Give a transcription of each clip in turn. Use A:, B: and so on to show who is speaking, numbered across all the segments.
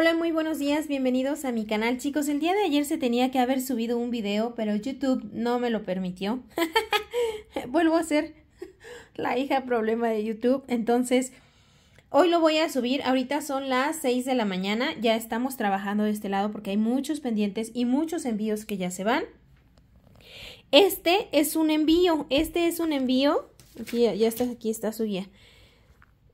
A: Hola, muy buenos días, bienvenidos a mi canal. Chicos, el día de ayer se tenía que haber subido un video, pero YouTube no me lo permitió. Vuelvo a ser la hija problema de YouTube, entonces hoy lo voy a subir. Ahorita son las 6 de la mañana, ya estamos trabajando de este lado porque hay muchos pendientes y muchos envíos que ya se van. Este es un envío, este es un envío, aquí ya está, aquí está su guía,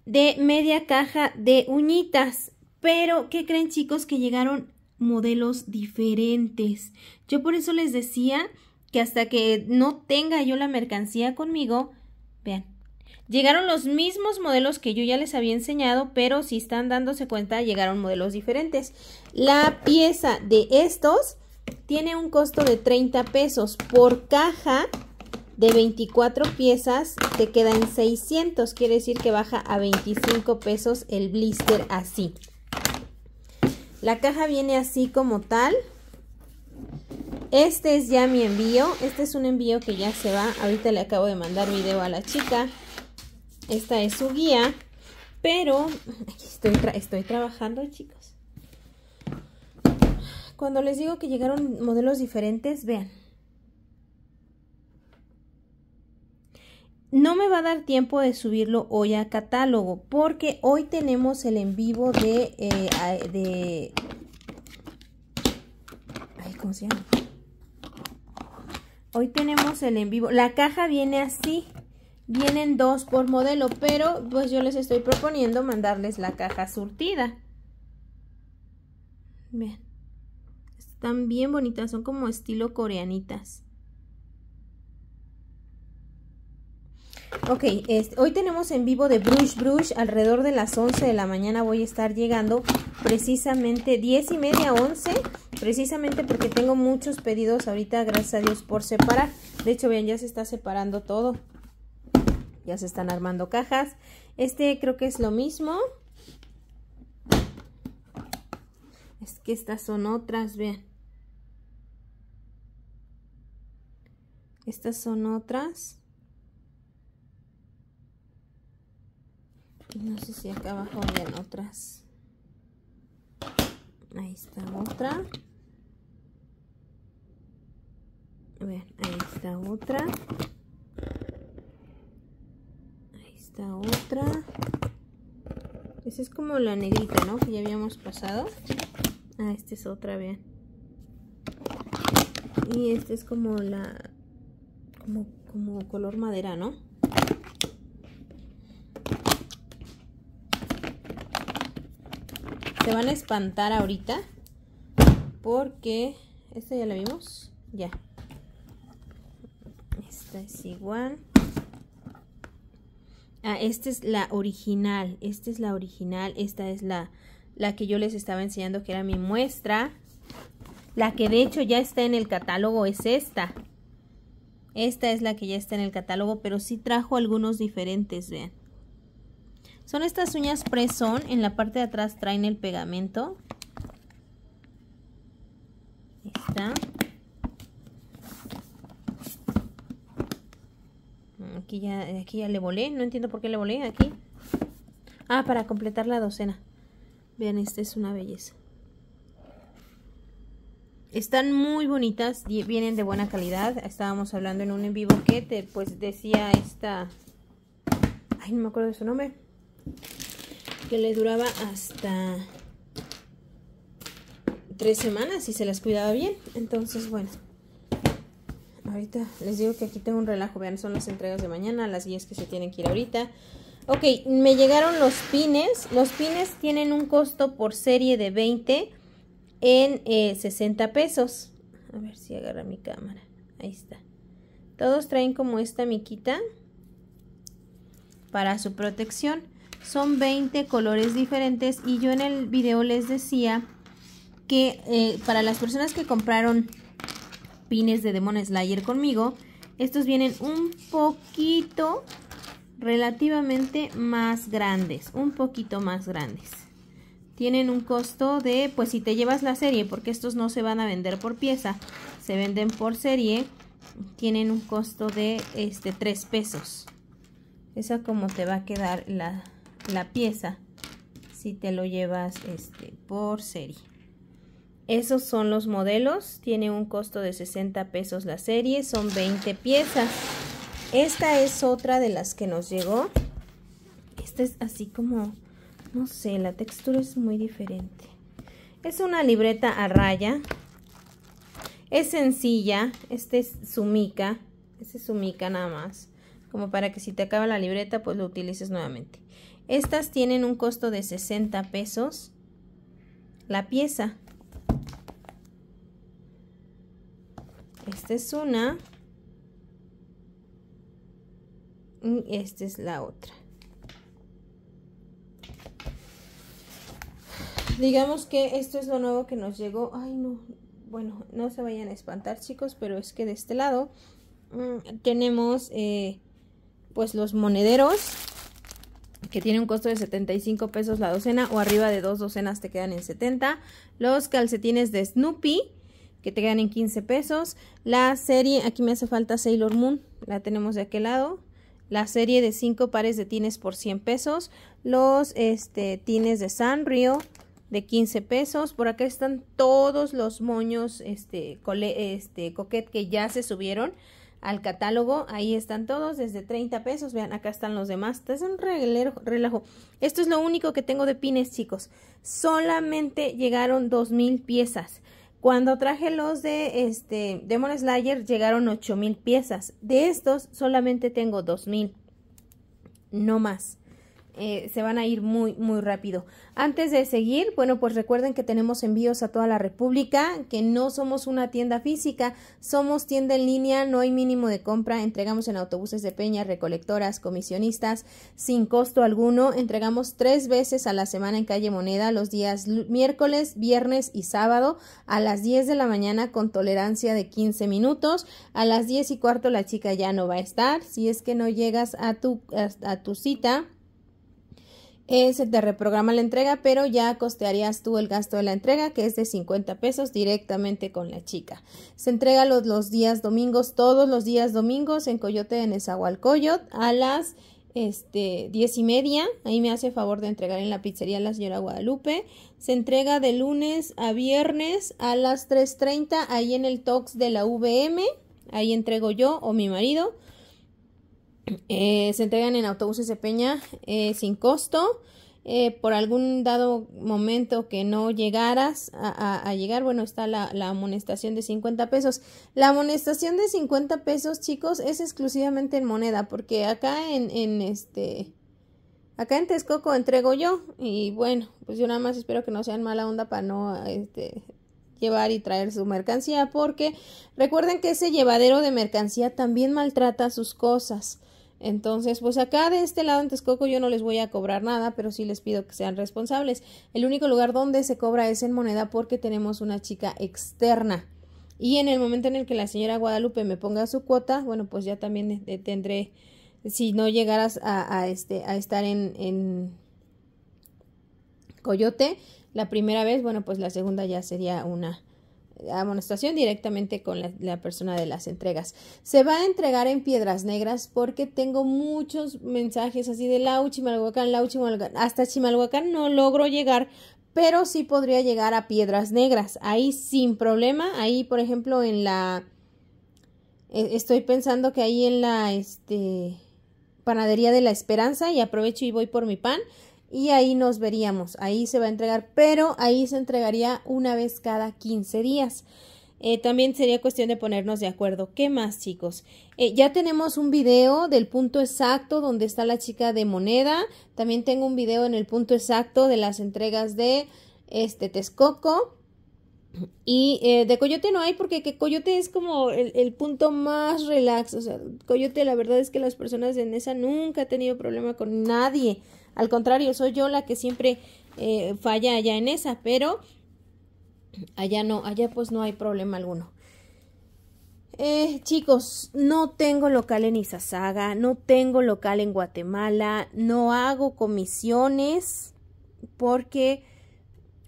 A: de media caja de uñitas. Pero, ¿qué creen chicos? Que llegaron modelos diferentes. Yo por eso les decía que hasta que no tenga yo la mercancía conmigo, vean, llegaron los mismos modelos que yo ya les había enseñado, pero si están dándose cuenta, llegaron modelos diferentes. La pieza de estos tiene un costo de 30 pesos por caja. De 24 piezas te quedan 600, quiere decir que baja a 25 pesos el blister así. La caja viene así como tal. Este es ya mi envío. Este es un envío que ya se va. Ahorita le acabo de mandar video a la chica. Esta es su guía. Pero aquí estoy, estoy trabajando, chicos. Cuando les digo que llegaron modelos diferentes, vean. No me va a dar tiempo de subirlo hoy a catálogo porque hoy tenemos el en vivo eh, de... ay, ¿cómo se llama? Hoy tenemos el en vivo. La caja viene así. Vienen dos por modelo, pero pues yo les estoy proponiendo mandarles la caja surtida. Bien. Están bien bonitas, son como estilo coreanitas. Ok, hoy tenemos en vivo de Brush Brush, alrededor de las 11 de la mañana voy a estar llegando precisamente 10 y media, 11, precisamente porque tengo muchos pedidos ahorita, gracias a Dios, por separar. De hecho, vean, ya se está separando todo. Ya se están armando cajas. Este creo que es lo mismo. Es que estas son otras, vean. Estas son otras. no sé si acá abajo ven otras ahí está otra a ver, ahí está otra ahí está otra esa es como la negrita, ¿no? Que ya habíamos pasado ah, esta es otra, vean y esta es como la como, como color madera, ¿no? se van a espantar ahorita porque esta ya la vimos ya esta es igual ah esta es la original esta es la original esta es la la que yo les estaba enseñando que era mi muestra la que de hecho ya está en el catálogo es esta esta es la que ya está en el catálogo pero sí trajo algunos diferentes vean son estas uñas preson en la parte de atrás traen el pegamento. Aquí ya, aquí ya le volé, no entiendo por qué le volé aquí. Ah, para completar la docena. Vean, esta es una belleza. Están muy bonitas, vienen de buena calidad. Estábamos hablando en un en vivo que te, pues decía esta... Ay, no me acuerdo de su nombre que le duraba hasta tres semanas y se las cuidaba bien. Entonces, bueno, ahorita les digo que aquí tengo un relajo. Vean, son las entregas de mañana, las guías que se tienen que ir ahorita. Ok, me llegaron los pines. Los pines tienen un costo por serie de 20 en 60 eh, pesos. A ver si agarra mi cámara. Ahí está. Todos traen como esta miquita para su protección son 20 colores diferentes y yo en el video les decía que eh, para las personas que compraron pines de Demon Slayer conmigo, estos vienen un poquito relativamente más grandes, un poquito más grandes. Tienen un costo de, pues si te llevas la serie, porque estos no se van a vender por pieza, se venden por serie, tienen un costo de este 3 pesos. Esa como te va a quedar la, la pieza si te lo llevas este, por serie. Esos son los modelos, tiene un costo de 60 pesos la serie, son 20 piezas. Esta es otra de las que nos llegó. Esta es así como, no sé, la textura es muy diferente. Es una libreta a raya. Es sencilla, este es sumica, este es su mica nada más. Como para que si te acaba la libreta, pues lo utilices nuevamente. Estas tienen un costo de 60 pesos la pieza. Esta es una. Y esta es la otra. Digamos que esto es lo nuevo que nos llegó. Ay, no. Bueno, no se vayan a espantar, chicos, pero es que de este lado mm, tenemos eh, pues los monederos que tiene un costo de 75 pesos la docena o arriba de dos docenas te quedan en 70. Los calcetines de Snoopy que te quedan en 15 pesos. La serie, aquí me hace falta Sailor Moon, la tenemos de aquel lado. La serie de 5 pares de tines por 100 pesos. Los este, tines de Sanrio de 15 pesos. Por acá están todos los moños este, cole, este, coquet que ya se subieron al catálogo. Ahí están todos desde 30 pesos. Vean, acá están los demás. es un relajo. Esto es lo único que tengo de pines, chicos. Solamente llegaron 2000 piezas. Cuando traje los de este Demon Slayer llegaron 8000 piezas. De estos solamente tengo 2000. No más. Eh, se van a ir muy, muy rápido. Antes de seguir, bueno, pues recuerden que tenemos envíos a toda la República, que no somos una tienda física, somos tienda en línea, no hay mínimo de compra, entregamos en autobuses de peña, recolectoras, comisionistas, sin costo alguno, entregamos tres veces a la semana en calle Moneda, los días miércoles, viernes y sábado, a las 10 de la mañana con tolerancia de 15 minutos, a las 10 y cuarto la chica ya no va a estar, si es que no llegas a tu, a tu cita, eh, se te reprograma la entrega, pero ya costearías tú el gasto de la entrega, que es de 50 pesos directamente con la chica. Se entrega los, días domingos, todos los días domingos en Coyote de Nezahualcóyotl a las este, diez y media. Ahí me hace favor de entregar en la pizzería la señora Guadalupe. Se entrega de lunes a viernes a las 3.30 ahí en el TOX de la VM. Ahí entrego yo o mi marido. Eh, se entregan en autobuses de Peña eh, sin costo. Eh, por algún dado momento que no llegaras a, llegar, bueno, está la, amonestación de 50 pesos. La amonestación de 50 pesos, chicos, es exclusivamente en moneda, porque acá en, este, acá en Texcoco entrego yo y bueno, pues yo nada más espero que no sean mala onda para no, este, llevar y traer su mercancía porque recuerden que ese llevadero de mercancía también maltrata sus cosas. Entonces, pues acá de este lado en Texcoco yo no les voy a cobrar nada, pero sí les pido que sean responsables. El único lugar donde se cobra es en moneda porque tenemos una chica externa. Y en el momento en el que la señora Guadalupe me ponga su cuota, bueno, pues ya también eh, tendré, si no llegaras a, este, a estar en Coyote la primera vez, bueno, pues la segunda ya sería una, amonestación directamente con la, persona de las entregas. Se va a entregar en Piedras Negras porque tengo muchos mensajes así de Lau, Chimalhuacán, la Chimalhuacán. Hasta Chimalhuacán no logro llegar, pero sí podría llegar a Piedras Negras. Ahí sin problema. Ahí, por ejemplo, en la... E, estoy pensando que ahí en la este, panadería de la Esperanza y aprovecho y voy por mi pan y ahí nos veríamos, ahí se va a entregar, pero ahí se entregaría una vez cada 15 días. Eh, también sería cuestión de ponernos de acuerdo. ¿Qué más, chicos? Eh, ya tenemos un video del punto exacto donde está la chica de moneda. También tengo un video en el punto exacto de las entregas de este Texcoco. Y eh, de Coyote no hay porque Coyote es como el, punto más relax. O sea, Coyote la verdad es que las personas de Nesa nunca han tenido problema con nadie. Al contrario, soy yo la que siempre eh, falla allá en esa, pero allá no, allá pues no hay problema alguno. Eh, chicos, no tengo local en Izazaga, no tengo local en Guatemala, no hago comisiones porque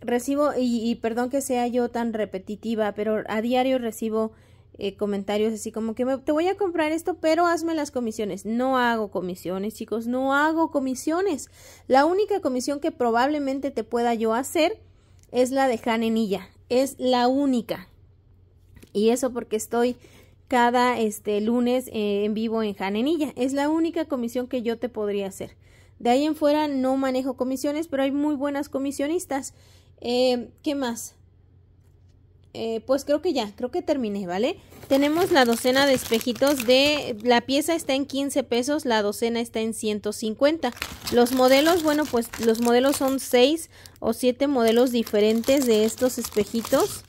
A: recibo, y, perdón que sea yo tan repetitiva, pero a diario recibo eh, comentarios así como que te voy a comprar esto, pero hazme las comisiones. No hago comisiones, chicos, no hago comisiones. La única comisión que probablemente te pueda yo hacer es la de Janenilla. Es la única. Y eso porque estoy cada este lunes eh, en vivo en Janenilla. Es la única comisión que yo te podría hacer. De ahí en fuera no manejo comisiones, pero hay muy buenas comisionistas. Eh, ¿Qué más? Eh, pues creo que ya, creo que terminé, ¿vale? Tenemos la docena de espejitos de... La pieza está en 15 pesos, la docena está en 150. Los modelos, bueno, pues los modelos son 6 o 7 modelos diferentes de estos espejitos.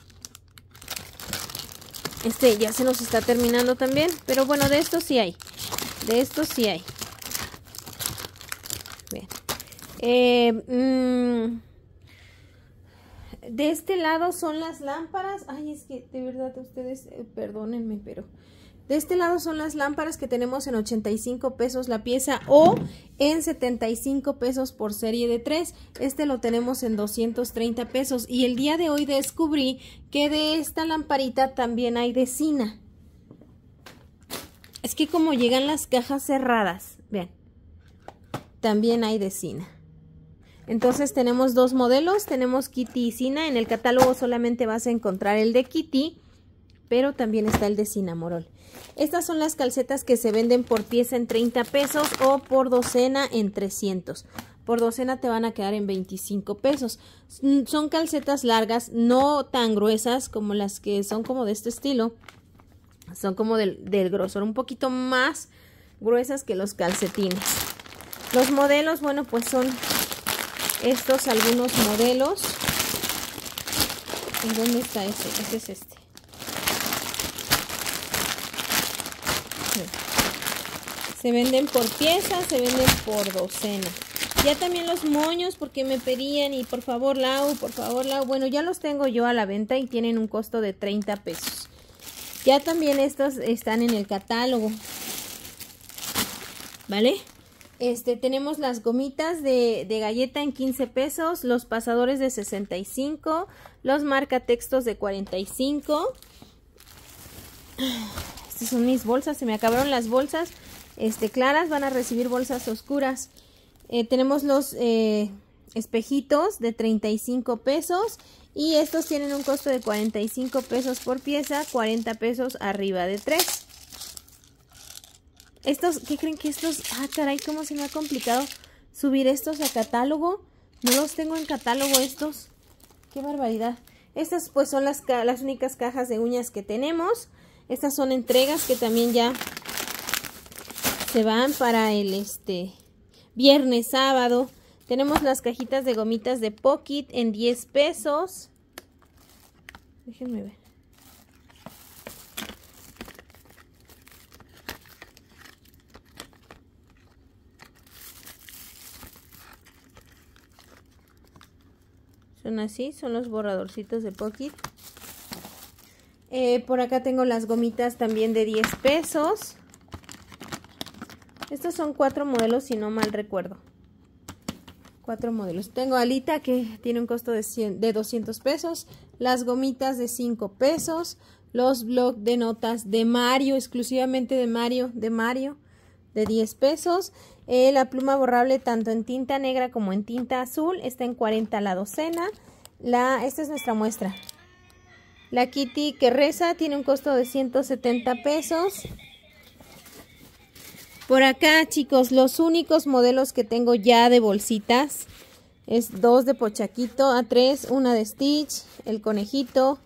A: Este ya se nos está terminando también, pero bueno, de estos sí hay. De estos sí hay. Bien. Eh, mm, de este lado son las lámparas. Ay, es que de verdad ustedes, eh, perdónenme, pero... De este lado son las lámparas que tenemos en 85 pesos la pieza o en 75 pesos por serie de tres Este lo tenemos en 230 pesos y el día de hoy descubrí que de esta lamparita también hay de Es que como llegan las cajas cerradas, vean, también hay de entonces tenemos dos modelos, tenemos Kitty y Sina. En el catálogo solamente vas a encontrar el de Kitty, pero también está el de Morol. Estas son las calcetas que se venden por pieza en 30 pesos o por docena en 300. Por docena te van a quedar en 25 pesos. Mm, son calcetas largas, no tan gruesas como las que son como de este estilo. Son como del grosor, un poquito más gruesas que los calcetines. Los modelos, bueno, pues son estos algunos modelos. dónde está ese? Ese es este. Hmm. Se venden por piezas, se venden por docena. Ya también los moños porque me pedían y por favor Lau, por favor Lau. Bueno, ya los tengo yo a la venta y tienen un costo de 30 pesos. Ya también estos están en el catálogo. ¿Vale? Este, tenemos las gomitas de, galleta en 15 pesos, los pasadores de 65, los marca textos de 45. Estas son mis bolsas, se me acabaron las bolsas este, claras, van a recibir bolsas oscuras. Eh, tenemos los eh, espejitos de 35 pesos y estos tienen un costo de 45 pesos por pieza, 40 pesos arriba de 3. Estos, ¿qué creen que estos? Ah, caray, cómo se me ha complicado subir estos a catálogo. No los tengo en catálogo estos. Qué barbaridad. Estas pues son las, únicas cajas de uñas que tenemos. Estas son entregas que también ya se van para el este viernes, sábado. Tenemos las cajitas de gomitas de Pocket en 10 pesos. Déjenme ver. Son así, son los borradorcitos de Pocket. Eh, por acá tengo las gomitas también de 10 pesos. Estos son cuatro modelos, si no mal recuerdo. Cuatro modelos. Tengo Alita que tiene un costo de, 100, de 200 pesos. Las gomitas de 5 pesos. Los blogs de notas de Mario, exclusivamente de Mario, de Mario, de 10 pesos. Eh, la pluma borrable tanto en tinta negra como en tinta azul está en 40 la docena. La, esta es nuestra muestra. La Kitty que reza tiene un costo de 170 pesos. Por acá, chicos, los únicos modelos que tengo ya de bolsitas es dos de Pochaquito, a tres, una de Stitch, el conejito,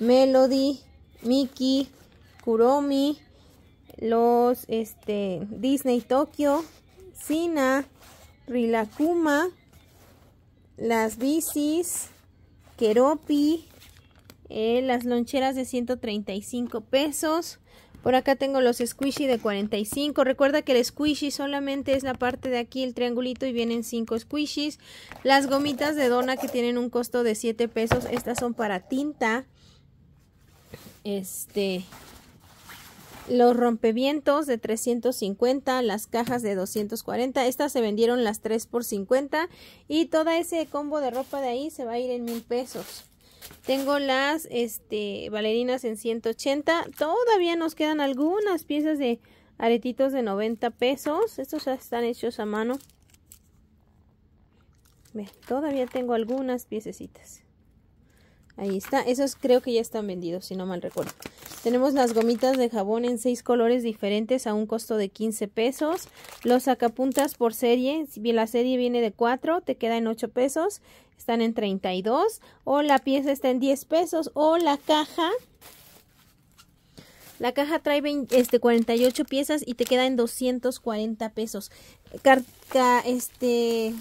A: Melody, Mickey, Kuromi, los este, Disney Tokio, Cina, Rilacuma, las bicis, Keropi, eh, las loncheras de 135 pesos. Por acá tengo los squishy de 45. Recuerda que el squishy solamente es la parte de aquí, el triangulito, y vienen 5 squishies. Las gomitas de dona que tienen un costo de 7 pesos. Estas son para tinta. Este, los rompevientos de 350, las cajas de 240, estas se vendieron las 3 por 50 y todo ese combo de ropa de ahí se va a ir en mil pesos. Tengo las este, valerinas en 180, todavía nos quedan algunas piezas de aretitos de 90 pesos, estos ya están hechos a mano. todavía tengo algunas piececitas. Ahí está. Esos creo que ya están vendidos, si no mal recuerdo. Tenemos las gomitas de jabón en seis colores diferentes a un costo de 15 pesos. Los sacapuntas por serie. Si bien la serie viene de 4, te queda en 8 pesos. Están en 32. O la pieza está en 10 pesos. O la caja. La caja trae este, 48 piezas y te queda en 240 pesos. Carta, este...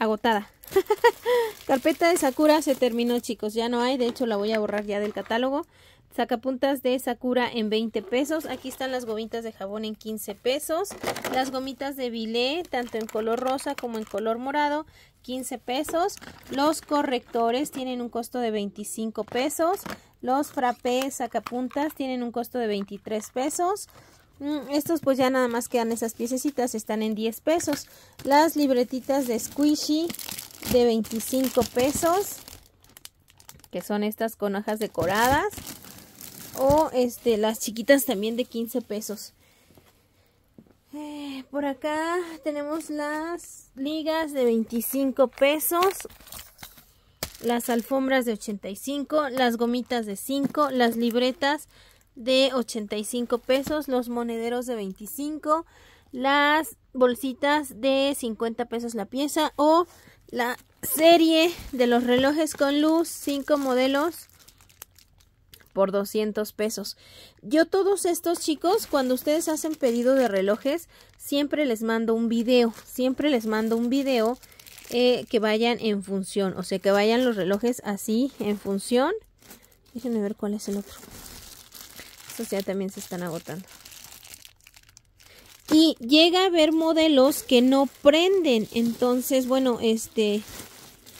A: Agotada. Carpeta de Sakura se terminó, chicos. Ya no hay. De hecho, la voy a borrar ya del catálogo. Sacapuntas de Sakura en 20 pesos. Aquí están las gomitas de jabón en 15 pesos. Las gomitas de Bilé, tanto en color rosa como en color morado, 15 pesos. Los correctores tienen un costo de 25 pesos. Los frappés sacapuntas tienen un costo de 23 pesos. Mm, estos pues ya nada más quedan esas piececitas, están en 10 pesos. Las libretitas de squishy de 25 pesos que son estas con hojas decoradas o este las chiquitas también de 15 pesos eh, por acá tenemos las ligas de 25 pesos las alfombras de 85 las gomitas de 5 las libretas de 85 pesos los monederos de 25 las bolsitas de 50 pesos la pieza o la serie de los relojes con luz, 5 modelos por 200 pesos. Yo todos estos chicos, cuando ustedes hacen pedido de relojes, siempre les mando un video, siempre les mando un video eh, que vayan en función, o sea, que vayan los relojes así en función. Déjenme ver cuál es el otro. Estos ya también se están agotando y llega a haber modelos que no prenden. Entonces, bueno, este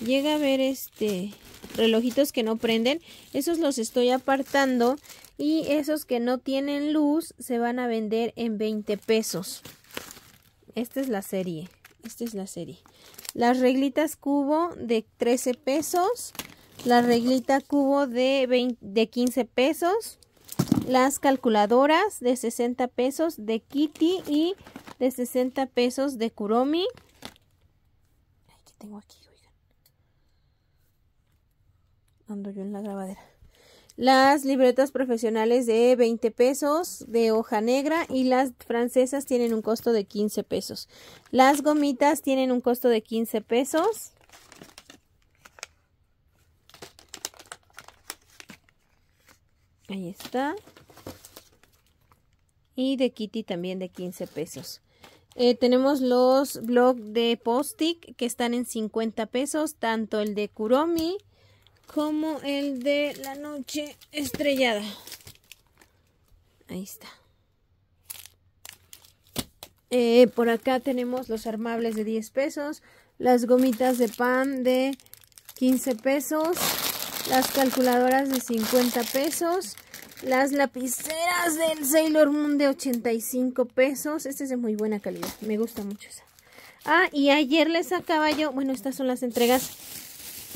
A: llega a haber este relojitos que no prenden. Esos los estoy apartando y esos que no tienen luz se van a vender en 20 pesos. Esta es la serie. Esta es la serie. Las reglitas cubo de 13 pesos. La reglita cubo de, de 15 pesos las calculadoras de 60 pesos de Kitty y de 60 pesos de Kuromi. ¿qué tengo aquí? Oigan. Ando yo en la grabadera. Las libretas profesionales de 20 pesos de hoja negra y las francesas tienen un costo de 15 pesos. Las gomitas tienen un costo de 15 pesos. Ahí está y de Kitty también de 15 pesos. Eh, tenemos los blogs de Postic que están en 50 pesos, tanto el de Kuromi como el de La Noche Estrellada. Ahí está. Eh, por acá tenemos los armables de 10 pesos, las gomitas de pan de 15 pesos, las calculadoras de 50 pesos, las lapiceras del Sailor Moon de 85 pesos. este es de muy buena calidad. Me gusta mucho esa. Ah, y ayer les sacaba yo. Bueno, estas son las entregas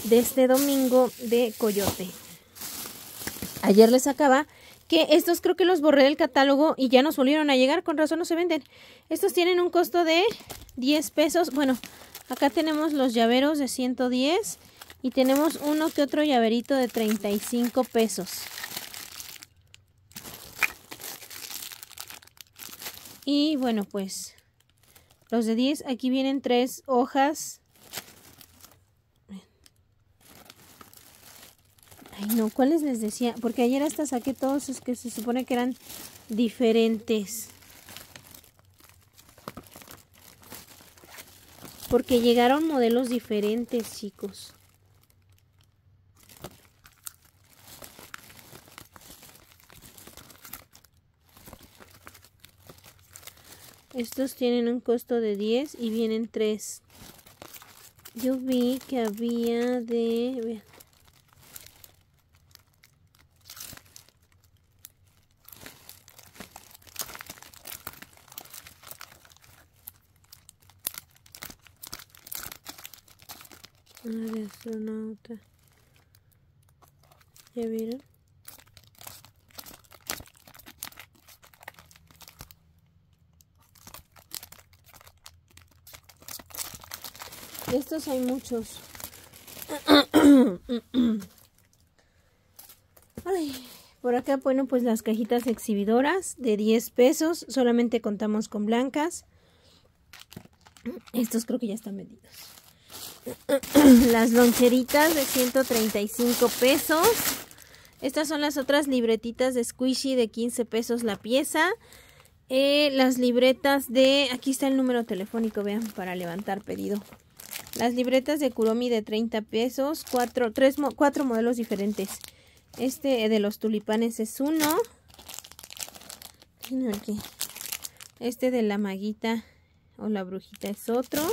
A: de este domingo de Coyote. Ayer les sacaba que estos creo que los borré del catálogo y ya nos volvieron a llegar. Con razón no se venden. Estos tienen un costo de 10 pesos. Bueno, acá tenemos los llaveros de 110 y tenemos uno que otro llaverito de 35 pesos. Y bueno, pues los de 10, aquí vienen tres hojas. Ay, no, ¿cuáles les decía? Porque ayer hasta saqué todos los que se supone que eran diferentes. Porque llegaron modelos diferentes, chicos. Estos tienen un costo de 10 y vienen 3. Yo vi que había de... hay muchos. por acá, bueno, pues las cajitas exhibidoras de 10 pesos. Solamente contamos con blancas. Estos creo que ya están vendidos. Las loncheritas de 135 pesos. Estas son las otras libretitas de squishy de 15 pesos la pieza. Eh, las libretas de... Aquí está el número telefónico, vean, para levantar pedido. Las libretas de Kuromi de 30 pesos, cuatro, modelos diferentes. Este de los tulipanes es uno. Este de la maguita o la brujita es otro.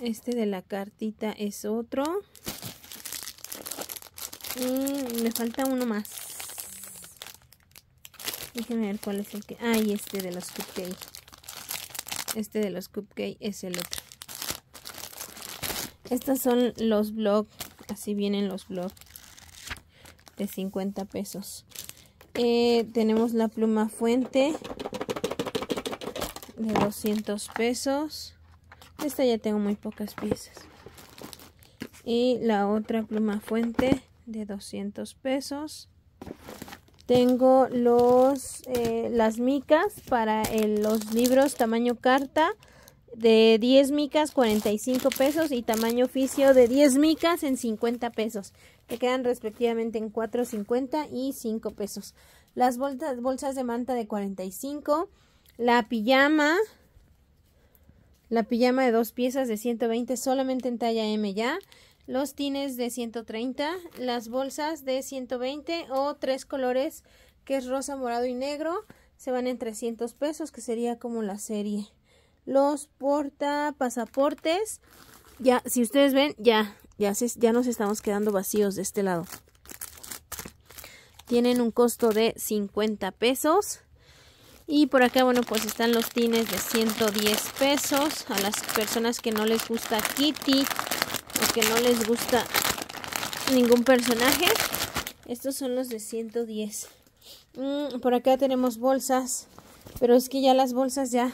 A: Este de la cartita es otro. Y mm, me falta uno más. Déjenme ver cuál es el que... Ah, y este de los cupcakes. Este de los cupcakes es el otro. Estos son los blogs. Así vienen los blogs de 50 pesos. Eh, tenemos la pluma fuente de 200 pesos. Esta ya tengo muy pocas piezas. Y la otra pluma fuente de 200 pesos. Tengo los, eh, las micas para eh, los libros tamaño carta de 10 micas 45 pesos y tamaño oficio de 10 micas en 50 pesos que quedan respectivamente en 4.50 y 5 pesos las bolsas, bolsas de manta de 45 la pijama la pijama de dos piezas de 120 solamente en talla M ya los tines de 130, las bolsas de 120 o tres colores que es rosa, morado y negro, se van en 300 pesos, que sería como la serie. Los porta pasaportes, ya, si ustedes ven, ya, ya, ya nos estamos quedando vacíos de este lado. Tienen un costo de 50 pesos. Y por acá, bueno, pues están los tines de 110 pesos. A las personas que no les gusta Kitty porque no les gusta ningún personaje. Estos son los de 110. Mm, por acá tenemos bolsas, pero es que ya las bolsas ya...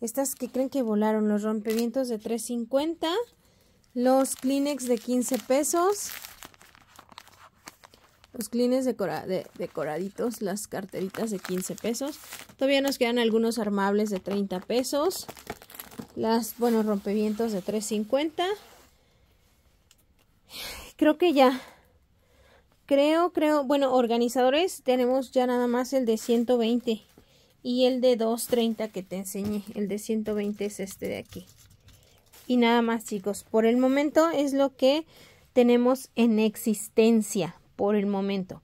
A: Estas que creen que volaron, los rompevientos de 350, los Kleenex de 15 pesos, los Kleenex decoraditos, las carteritas de 15 pesos. Todavía nos quedan algunos armables de 30 pesos las, buenos rompimientos de 350. Creo que ya, creo, creo, bueno, organizadores tenemos ya nada más el de 120 y el de 230 que te enseñé, el de 120 es este de aquí. Y nada más chicos, por el momento es lo que tenemos en existencia, por el momento.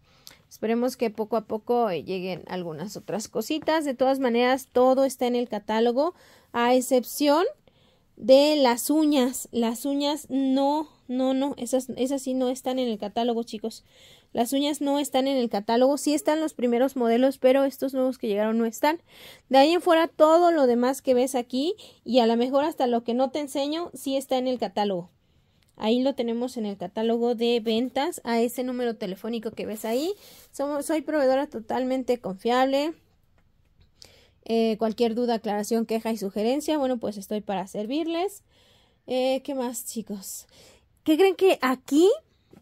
A: Esperemos que poco a poco lleguen algunas otras cositas. De todas maneras, todo está en el catálogo a excepción de las uñas. Las uñas no, no, no, esas, sí no están en el catálogo, chicos. Las uñas no están en el catálogo, sí están los primeros modelos, pero estos nuevos que llegaron no están. De ahí en fuera todo lo demás que ves aquí y a lo mejor hasta lo que no te enseño, sí está en el catálogo. Ahí lo tenemos en el catálogo de ventas a ese número telefónico que ves ahí. soy proveedora totalmente confiable eh, cualquier duda, aclaración, queja y sugerencia, bueno, pues estoy para servirles. Eh, ¿Qué más, chicos? ¿Qué creen que aquí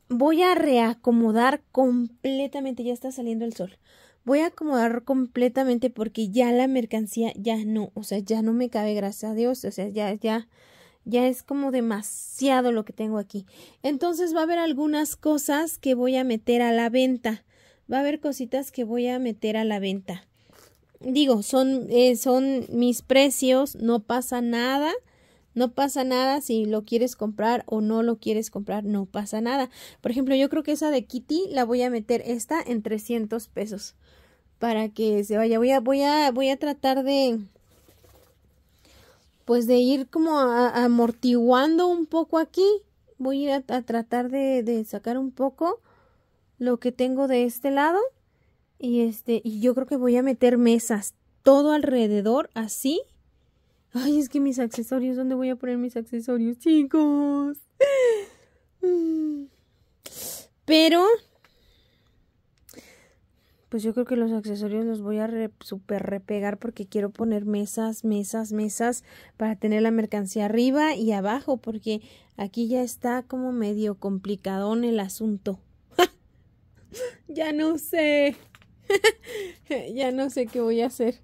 A: voy a reacomodar completamente? Ya está saliendo el sol. Voy a acomodar completamente porque ya la mercancía ya no, o sea, ya no me cabe, gracias a Dios, o sea, ya, ya, ya es como demasiado lo que tengo aquí. Entonces va a haber algunas cosas que voy a meter a la venta. Va a haber cositas que voy a meter a la venta digo, son, eh, son mis precios, no pasa nada. No pasa nada si lo quieres comprar o no lo quieres comprar, no pasa nada. Por ejemplo, yo creo que esa de Kitty la voy a meter esta en 300 pesos para que se vaya. Voy a, voy a, voy a tratar de, pues de ir como amortiguando un poco aquí. Voy a a, tratar de, de sacar un poco lo que tengo de este lado. Y este, y yo creo que voy a meter mesas todo alrededor así. Ay, es que mis accesorios, ¿dónde voy a poner mis accesorios, chicos? Pero pues yo creo que los accesorios los voy a súper repegar porque quiero poner mesas, mesas, mesas para tener la mercancía arriba y abajo porque aquí ya está como medio complicadón el asunto. ya no sé. ya no sé qué voy a hacer.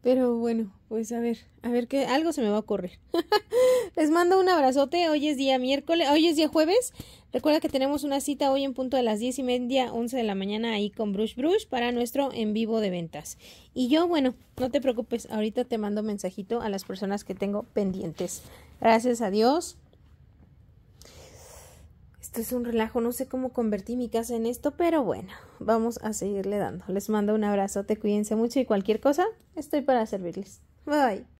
A: Pero bueno, pues a ver, a ver que algo se me va a ocurrir. Les mando un abrazote. Hoy es día miércoles, hoy es día jueves. Recuerda que tenemos una cita hoy en punto de las diez y media, once de la mañana ahí con Brush Brush para nuestro en vivo de ventas. Y yo, bueno, no te preocupes, ahorita te mando mensajito a las personas que tengo pendientes. Gracias a Dios. Esto es un relajo, no sé cómo convertí mi casa en esto, pero bueno, vamos a seguirle dando. Les mando un abrazo, te cuídense mucho y cualquier cosa, estoy para servirles. Bye.